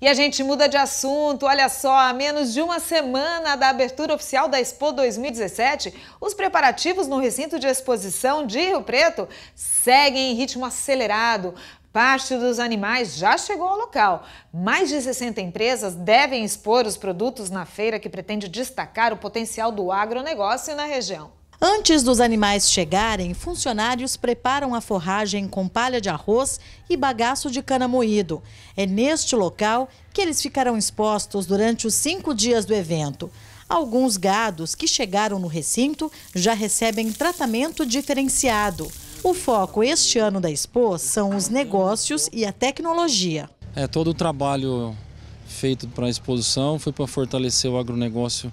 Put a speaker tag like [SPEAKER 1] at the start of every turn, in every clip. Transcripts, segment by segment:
[SPEAKER 1] E a gente muda de assunto. Olha só, a menos de uma semana da abertura oficial da Expo 2017, os preparativos no recinto de exposição de Rio Preto seguem em ritmo acelerado. Parte dos animais já chegou ao local. Mais de 60 empresas devem expor os produtos na feira que pretende destacar o potencial do agronegócio na região.
[SPEAKER 2] Antes dos animais chegarem, funcionários preparam a forragem com palha de arroz e bagaço de cana moído. É neste local que eles ficarão expostos durante os cinco dias do evento. Alguns gados que chegaram no recinto já recebem tratamento diferenciado. O foco este ano da Expo são os negócios e a tecnologia.
[SPEAKER 3] É todo o trabalho feito para a exposição foi para fortalecer o agronegócio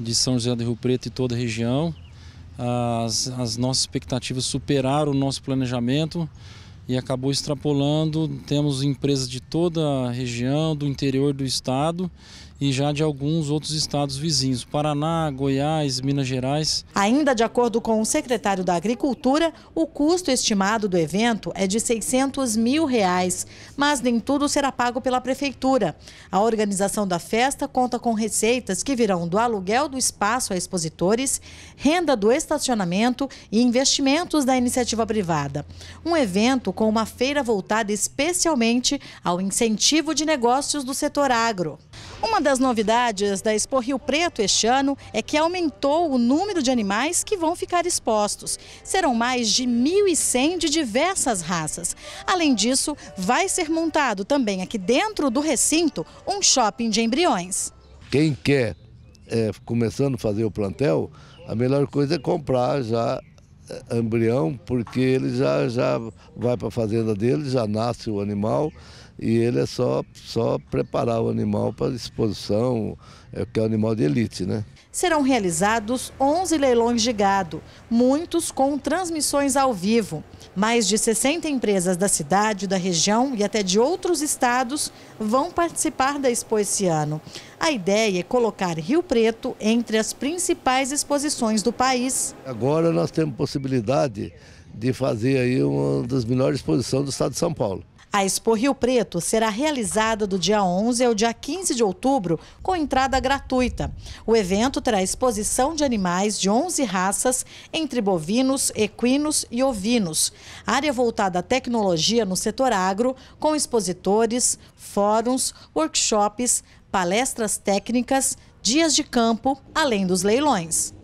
[SPEAKER 3] de São José do Rio Preto e toda a região as, as nossas expectativas superaram o nosso planejamento e acabou extrapolando. Temos empresas de toda a região, do interior do estado e já de alguns outros estados vizinhos, Paraná, Goiás, Minas Gerais.
[SPEAKER 2] Ainda de acordo com o secretário da Agricultura, o custo estimado do evento é de 600 mil reais, mas nem tudo será pago pela prefeitura. A organização da festa conta com receitas que virão do aluguel do espaço a expositores, renda do estacionamento e investimentos da iniciativa privada. Um evento com uma feira voltada especialmente ao incentivo de negócios do setor agro. Uma das novidades da Expo Rio Preto este ano é que aumentou o número de animais que vão ficar expostos. Serão mais de 1.100 de diversas raças. Além disso, vai ser montado também aqui dentro do recinto um shopping de embriões.
[SPEAKER 4] Quem quer, é, começando a fazer o plantel, a melhor coisa é comprar já é, embrião, porque ele já, já vai para a fazenda dele, já nasce o animal e ele é só, só preparar o animal para exposição, é que é um animal de elite, né?
[SPEAKER 2] Serão realizados 11 leilões de gado, muitos com transmissões ao vivo. Mais de 60 empresas da cidade, da região e até de outros estados vão participar da expo esse ano. A ideia é colocar Rio Preto entre as principais exposições do país.
[SPEAKER 4] Agora nós temos possibilidade de fazer aí uma das melhores exposições do estado de São Paulo.
[SPEAKER 2] A Expo Rio Preto será realizada do dia 11 ao dia 15 de outubro, com entrada gratuita. O evento terá exposição de animais de 11 raças, entre bovinos, equinos e ovinos. Área voltada à tecnologia no setor agro, com expositores, fóruns, workshops, palestras técnicas, dias de campo, além dos leilões.